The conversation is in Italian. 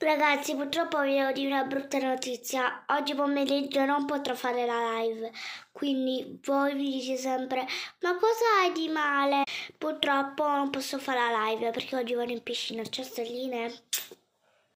Ragazzi, purtroppo vi devo dire una brutta notizia. Oggi pomeriggio non potrò fare la live, quindi voi mi dite sempre "Ma cosa hai di male?". Purtroppo non posso fare la live perché oggi vado in piscina, c'è cioè Stelline.